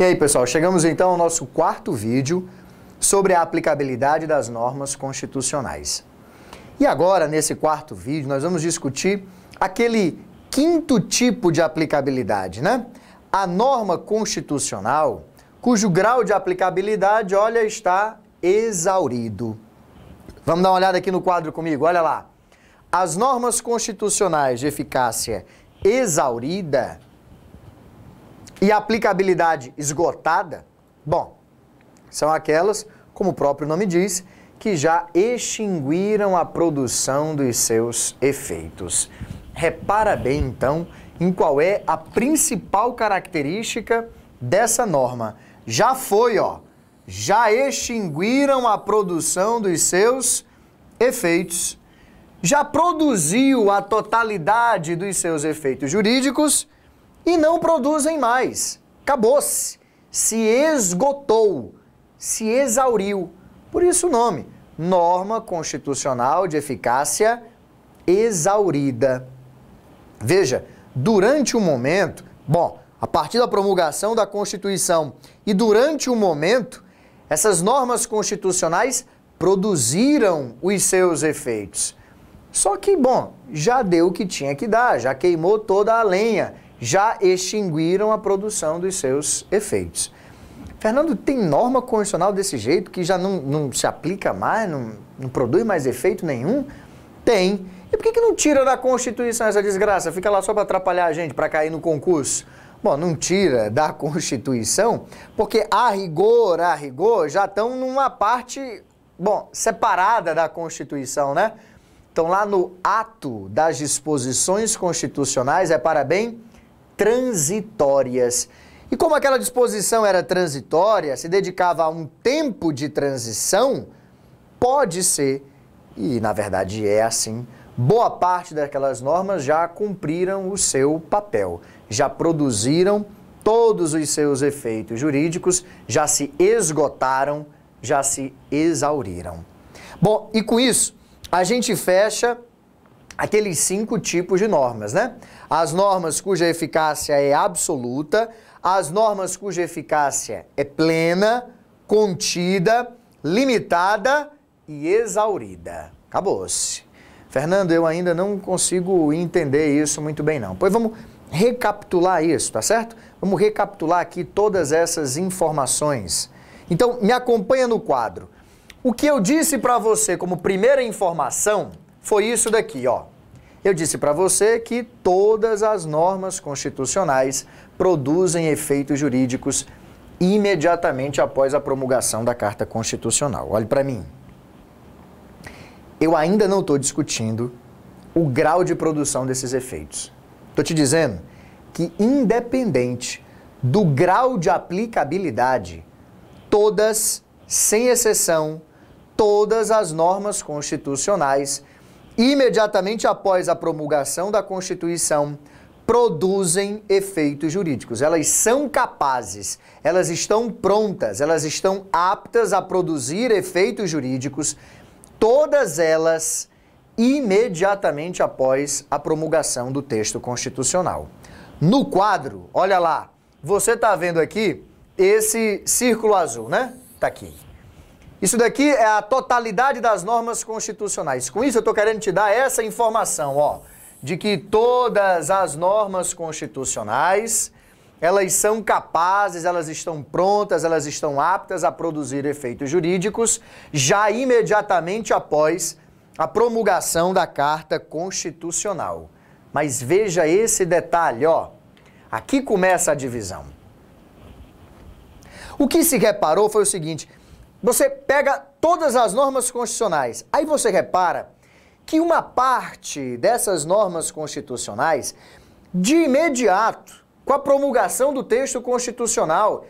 E aí, pessoal, chegamos então ao nosso quarto vídeo sobre a aplicabilidade das normas constitucionais. E agora, nesse quarto vídeo, nós vamos discutir aquele quinto tipo de aplicabilidade, né? A norma constitucional, cujo grau de aplicabilidade, olha, está exaurido. Vamos dar uma olhada aqui no quadro comigo, olha lá. As normas constitucionais de eficácia exaurida e aplicabilidade esgotada, bom, são aquelas, como o próprio nome diz, que já extinguiram a produção dos seus efeitos. Repara bem, então, em qual é a principal característica dessa norma. Já foi, ó, já extinguiram a produção dos seus efeitos, já produziu a totalidade dos seus efeitos jurídicos e não produzem mais. Acabou-se. Se esgotou, se exauriu. Por isso o nome: Norma Constitucional de Eficácia Exaurida. Veja, durante o momento, bom, a partir da promulgação da Constituição e durante o momento, essas normas constitucionais produziram os seus efeitos. Só que, bom, já deu o que tinha que dar, já queimou toda a lenha já extinguiram a produção dos seus efeitos. Fernando, tem norma constitucional desse jeito que já não, não se aplica mais, não, não produz mais efeito nenhum? Tem. E por que, que não tira da Constituição essa desgraça? Fica lá só para atrapalhar a gente, para cair no concurso. Bom, não tira da Constituição, porque a rigor, a rigor, já estão numa parte, bom, separada da Constituição, né? estão lá no ato das disposições constitucionais é para bem transitórias. E como aquela disposição era transitória, se dedicava a um tempo de transição, pode ser, e na verdade é assim, boa parte daquelas normas já cumpriram o seu papel, já produziram todos os seus efeitos jurídicos, já se esgotaram, já se exauriram. Bom, e com isso, a gente fecha aqueles cinco tipos de normas, né? as normas cuja eficácia é absoluta, as normas cuja eficácia é plena, contida, limitada e exaurida. Acabou-se. Fernando, eu ainda não consigo entender isso muito bem, não. Pois vamos recapitular isso, tá certo? Vamos recapitular aqui todas essas informações. Então, me acompanha no quadro. O que eu disse para você como primeira informação foi isso daqui, ó. Eu disse para você que todas as normas constitucionais produzem efeitos jurídicos imediatamente após a promulgação da Carta Constitucional. Olhe para mim. Eu ainda não estou discutindo o grau de produção desses efeitos. Estou te dizendo que, independente do grau de aplicabilidade, todas, sem exceção, todas as normas constitucionais imediatamente após a promulgação da Constituição, produzem efeitos jurídicos. Elas são capazes, elas estão prontas, elas estão aptas a produzir efeitos jurídicos, todas elas imediatamente após a promulgação do texto constitucional. No quadro, olha lá, você está vendo aqui esse círculo azul, né? Está aqui. Isso daqui é a totalidade das normas constitucionais. Com isso, eu estou querendo te dar essa informação, ó, de que todas as normas constitucionais, elas são capazes, elas estão prontas, elas estão aptas a produzir efeitos jurídicos já imediatamente após a promulgação da Carta Constitucional. Mas veja esse detalhe, ó. Aqui começa a divisão. O que se reparou foi o seguinte: você pega todas as normas constitucionais, aí você repara que uma parte dessas normas constitucionais, de imediato, com a promulgação do texto constitucional,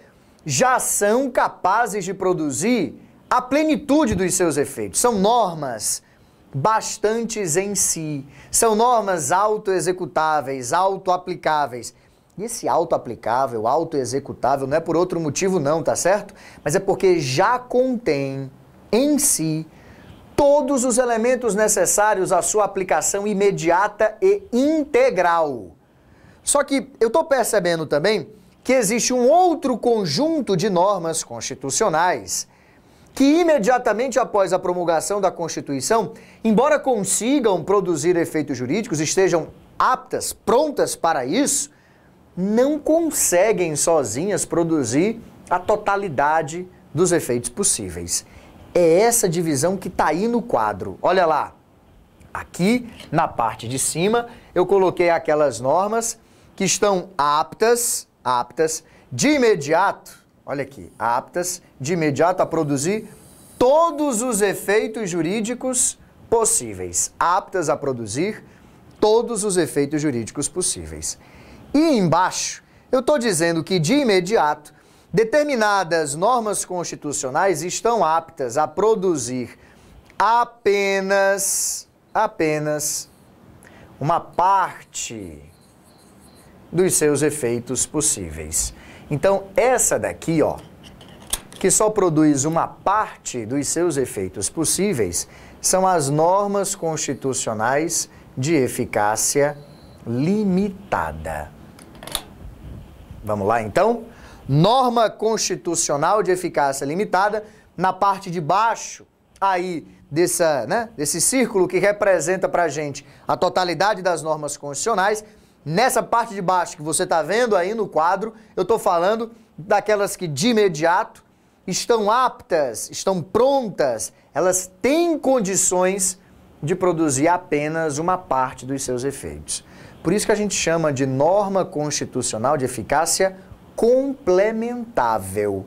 já são capazes de produzir a plenitude dos seus efeitos. São normas bastantes em si, são normas autoexecutáveis, autoaplicáveis. aplicáveis e esse auto-aplicável, auto-executável, não é por outro motivo não, tá certo? Mas é porque já contém em si todos os elementos necessários à sua aplicação imediata e integral. Só que eu estou percebendo também que existe um outro conjunto de normas constitucionais que imediatamente após a promulgação da Constituição, embora consigam produzir efeitos jurídicos, estejam aptas, prontas para isso, não conseguem sozinhas produzir a totalidade dos efeitos possíveis. É essa divisão que está aí no quadro. Olha lá. Aqui, na parte de cima, eu coloquei aquelas normas que estão aptas, aptas de imediato, olha aqui, aptas de imediato a produzir todos os efeitos jurídicos possíveis. Aptas a produzir todos os efeitos jurídicos possíveis. E embaixo, eu estou dizendo que de imediato, determinadas normas constitucionais estão aptas a produzir apenas, apenas uma parte dos seus efeitos possíveis. Então, essa daqui, ó, que só produz uma parte dos seus efeitos possíveis, são as normas constitucionais de eficácia limitada. Vamos lá então? Norma constitucional de eficácia limitada, na parte de baixo aí dessa, né, desse círculo que representa para a gente a totalidade das normas constitucionais, nessa parte de baixo que você está vendo aí no quadro, eu estou falando daquelas que de imediato estão aptas, estão prontas, elas têm condições de produzir apenas uma parte dos seus efeitos. Por isso que a gente chama de norma constitucional de eficácia complementável.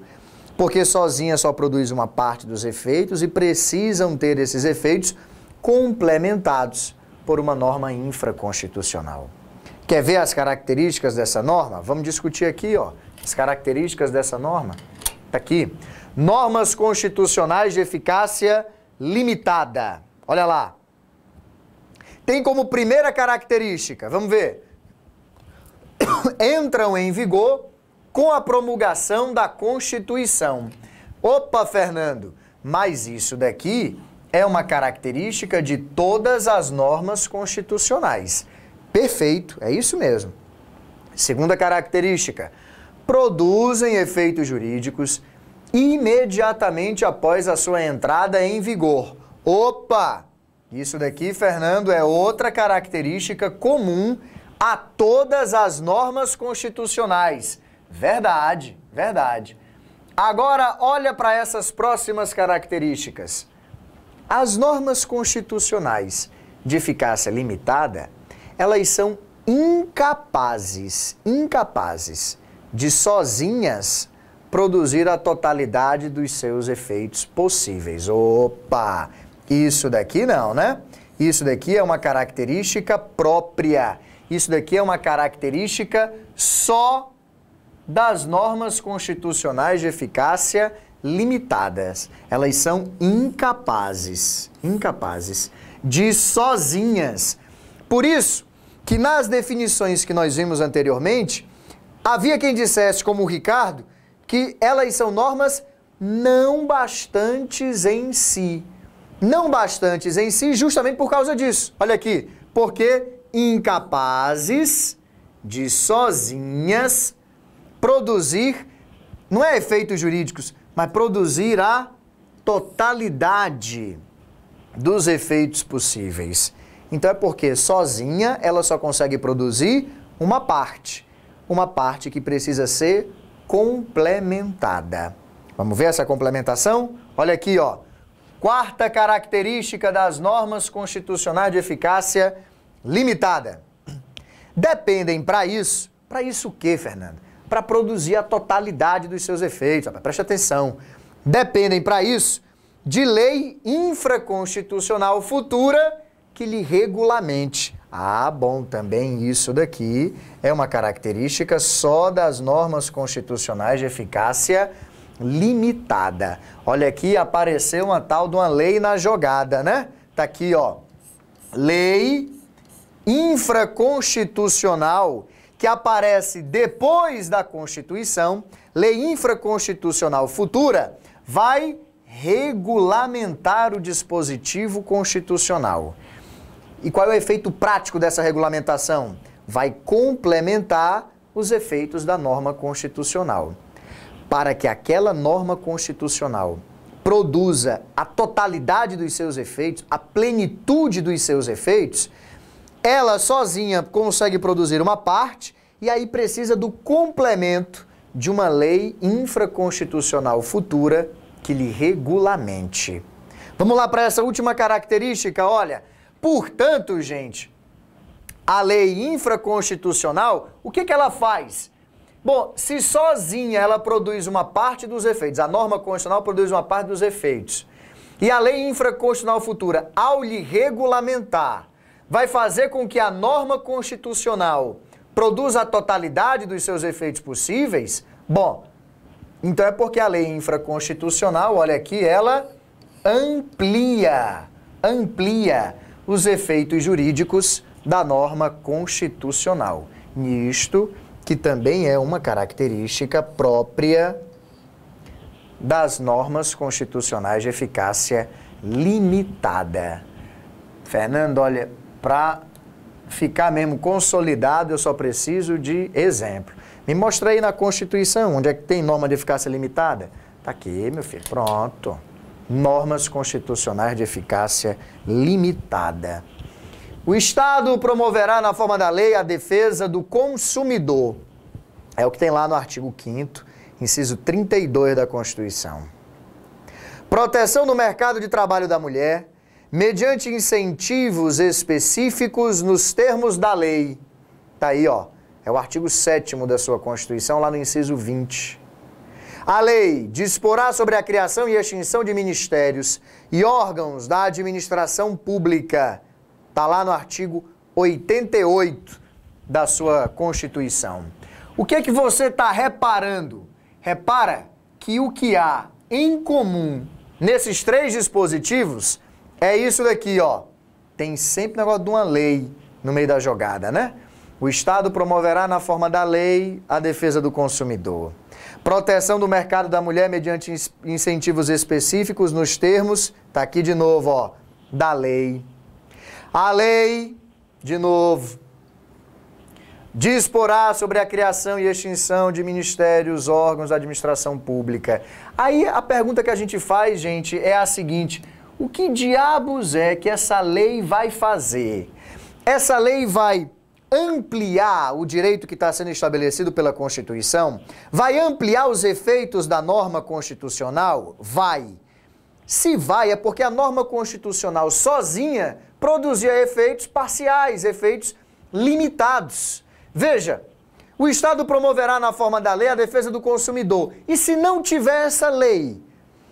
Porque sozinha só produz uma parte dos efeitos e precisam ter esses efeitos complementados por uma norma infraconstitucional. Quer ver as características dessa norma? Vamos discutir aqui, ó, as características dessa norma. Está aqui. Normas constitucionais de eficácia limitada. Olha lá tem como primeira característica, vamos ver, entram em vigor com a promulgação da Constituição. Opa, Fernando, mas isso daqui é uma característica de todas as normas constitucionais. Perfeito, é isso mesmo. Segunda característica: produzem efeitos jurídicos imediatamente após a sua entrada em vigor. Opa! Isso daqui, Fernando, é outra característica comum a todas as normas constitucionais. Verdade, verdade. Agora, olha para essas próximas características. As normas constitucionais de eficácia limitada, elas são incapazes, incapazes de sozinhas produzir a totalidade dos seus efeitos possíveis. Opa! Isso daqui não, né? Isso daqui é uma característica própria. Isso daqui é uma característica só das normas constitucionais de eficácia limitadas. Elas são incapazes, incapazes de sozinhas. Por isso que nas definições que nós vimos anteriormente, havia quem dissesse, como o Ricardo, que elas são normas não bastantes em si não bastantes em si, justamente por causa disso. Olha aqui, porque incapazes de sozinhas produzir, não é efeitos jurídicos, mas produzir a totalidade dos efeitos possíveis. Então é porque sozinha ela só consegue produzir uma parte, uma parte que precisa ser complementada. Vamos ver essa complementação? Olha aqui, ó. Quarta característica das normas constitucionais de eficácia limitada. Dependem para isso, para isso o quê, Fernando? Para produzir a totalidade dos seus efeitos, preste atenção. Dependem para isso de lei infraconstitucional futura que lhe regulamente. Ah, bom, também isso daqui é uma característica só das normas constitucionais de eficácia limitada limitada. Olha aqui, apareceu uma tal de uma lei na jogada, né? Tá aqui, ó. Lei infraconstitucional que aparece depois da Constituição, lei infraconstitucional futura, vai regulamentar o dispositivo constitucional. E qual é o efeito prático dessa regulamentação? Vai complementar os efeitos da norma constitucional para que aquela norma constitucional produza a totalidade dos seus efeitos, a plenitude dos seus efeitos, ela sozinha consegue produzir uma parte e aí precisa do complemento de uma lei infraconstitucional futura que lhe regulamente. Vamos lá para essa última característica, olha. Portanto, gente, a lei infraconstitucional, o que, que ela faz? Bom, se sozinha ela produz uma parte dos efeitos, a norma constitucional produz uma parte dos efeitos, e a lei infraconstitucional futura, ao lhe regulamentar, vai fazer com que a norma constitucional produza a totalidade dos seus efeitos possíveis? Bom, então é porque a lei infraconstitucional, olha aqui, ela amplia, amplia os efeitos jurídicos da norma constitucional. Nisto, que também é uma característica própria das normas constitucionais de eficácia limitada. Fernando, olha, para ficar mesmo consolidado, eu só preciso de exemplo. Me mostra aí na Constituição, onde é que tem norma de eficácia limitada? Tá aqui, meu filho, pronto. Normas constitucionais de eficácia limitada. O Estado promoverá, na forma da lei, a defesa do consumidor. É o que tem lá no artigo 5, inciso 32 da Constituição. Proteção do mercado de trabalho da mulher, mediante incentivos específicos nos termos da lei. Tá aí, ó. É o artigo 7 da sua Constituição, lá no inciso 20. A lei disporá sobre a criação e extinção de ministérios e órgãos da administração pública Está lá no artigo 88 da sua Constituição. O que é que você está reparando? Repara que o que há em comum nesses três dispositivos é isso daqui, ó. Tem sempre negócio de uma lei no meio da jogada, né? O Estado promoverá na forma da lei a defesa do consumidor. Proteção do mercado da mulher mediante incentivos específicos nos termos, tá aqui de novo, ó, da lei. A lei, de novo, disporá sobre a criação e extinção de ministérios, órgãos da administração pública. Aí a pergunta que a gente faz, gente, é a seguinte: o que diabos é que essa lei vai fazer? Essa lei vai ampliar o direito que está sendo estabelecido pela Constituição? Vai ampliar os efeitos da norma constitucional? Vai. Se vai, é porque a norma constitucional sozinha produzia efeitos parciais, efeitos limitados. Veja, o Estado promoverá na forma da lei a defesa do consumidor. E se não tiver essa lei,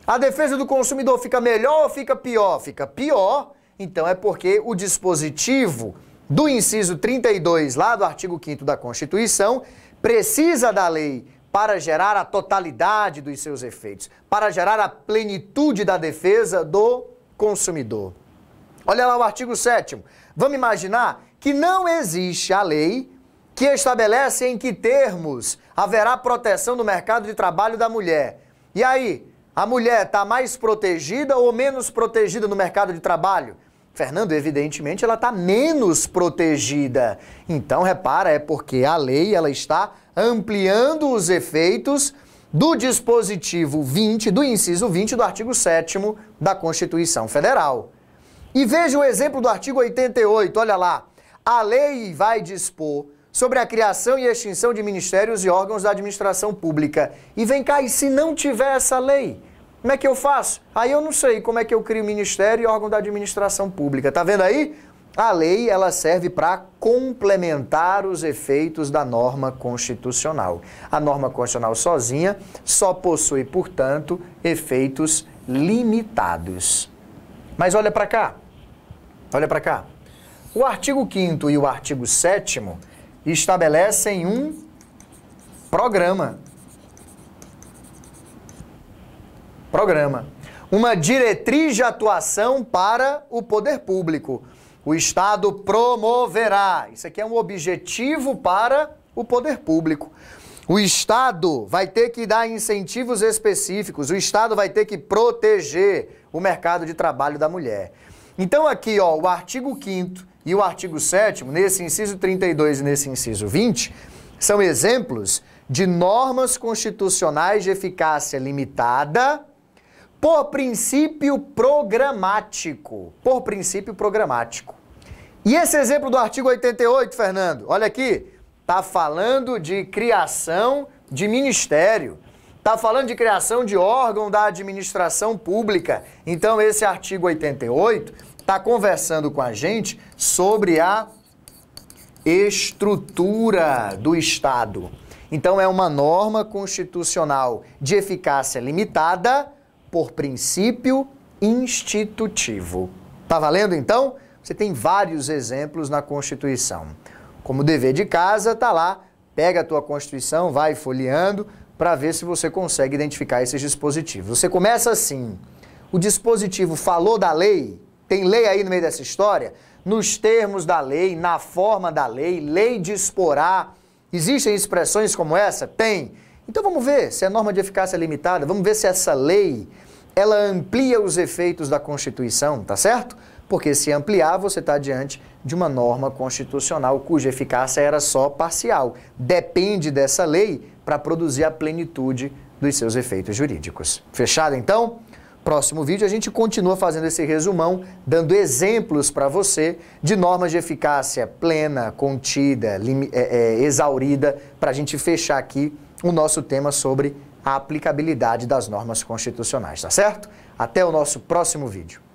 a defesa do consumidor fica melhor ou fica pior? Fica pior, então é porque o dispositivo do inciso 32, lá do artigo 5 da Constituição, precisa da lei para gerar a totalidade dos seus efeitos, para gerar a plenitude da defesa do consumidor. Olha lá o artigo 7. Vamos imaginar que não existe a lei que estabelece em que termos haverá proteção do mercado de trabalho da mulher. E aí, a mulher está mais protegida ou menos protegida no mercado de trabalho? Fernando, evidentemente, ela está menos protegida. Então, repara, é porque a lei ela está ampliando os efeitos do dispositivo 20, do inciso 20 do artigo 7 da Constituição Federal. E veja o exemplo do artigo 88, olha lá. A lei vai dispor sobre a criação e extinção de ministérios e órgãos da administração pública. E vem cá, e se não tiver essa lei, como é que eu faço? Aí eu não sei como é que eu crio ministério e órgão da administração pública. Tá vendo aí? A lei ela serve para complementar os efeitos da norma constitucional. A norma constitucional sozinha só possui, portanto, efeitos limitados. Mas olha para cá. Olha para cá. O artigo 5 e o artigo 7 estabelecem um programa. Programa. Uma diretriz de atuação para o poder público. O Estado promoverá. Isso aqui é um objetivo para o poder público. O Estado vai ter que dar incentivos específicos, o Estado vai ter que proteger, o mercado de trabalho da mulher. Então aqui, ó, o artigo 5 e o artigo 7 nesse inciso 32 e nesse inciso 20, são exemplos de normas constitucionais de eficácia limitada por princípio programático, por princípio programático. E esse exemplo do artigo 88, Fernando, olha aqui, tá falando de criação de ministério. Está falando de criação de órgão da administração pública. Então, esse artigo 88 está conversando com a gente sobre a estrutura do Estado. Então, é uma norma constitucional de eficácia limitada por princípio institutivo. Tá valendo então? Você tem vários exemplos na Constituição. Como dever de casa, tá lá, pega a tua Constituição, vai folheando, para ver se você consegue identificar esses dispositivos. Você começa assim: o dispositivo falou da lei, tem lei aí no meio dessa história? Nos termos da lei, na forma da lei, lei disporá. Existem expressões como essa? Tem. Então vamos ver se a norma de eficácia é limitada, vamos ver se essa lei ela amplia os efeitos da Constituição, tá certo? Porque se ampliar, você está diante de uma norma constitucional cuja eficácia era só parcial. Depende dessa lei para produzir a plenitude dos seus efeitos jurídicos. Fechado então? Próximo vídeo a gente continua fazendo esse resumão, dando exemplos para você de normas de eficácia plena, contida, lim... é, é, exaurida, para a gente fechar aqui o nosso tema sobre a aplicabilidade das normas constitucionais, tá certo? Até o nosso próximo vídeo.